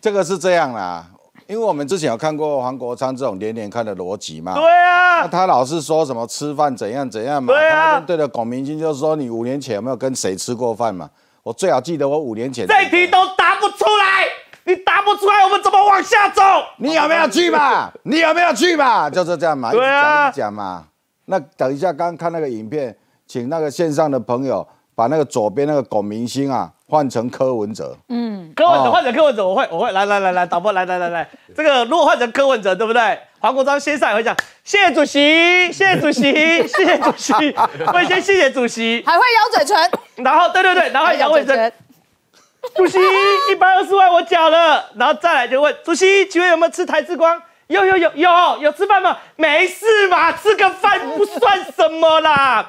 这个是这样啦，因为我们之前有看过黄国昌这种连连看的逻辑嘛，对啊，他老是说什么吃饭怎样怎样嘛，对的龚明星就说你五年前有没有跟谁吃过饭嘛？我最好记得我五年前，这题都答不出来，你答不出来，我们怎么往下走？你有没有去嘛？你有没有去嘛？就是这样嘛，对啊，讲嘛。那等一下，刚看那个影片，请那个线上的朋友把那个左边那个龚明星啊换成柯文哲，嗯。柯文哲换成柯文哲，我会我会来来来来，导播来来来来，这个如果换成柯文哲，对不对？黄国章先生也会讲，谢谢主席，谢谢主席，谢谢主席，我先谢谢主席。还会咬嘴唇，然后对对对，然后咬嘴唇。主席一百二十万我缴了，然后再来就问主席请问有没有吃台之光？有有有有有吃饭吗？没事嘛，吃个饭不算什么啦。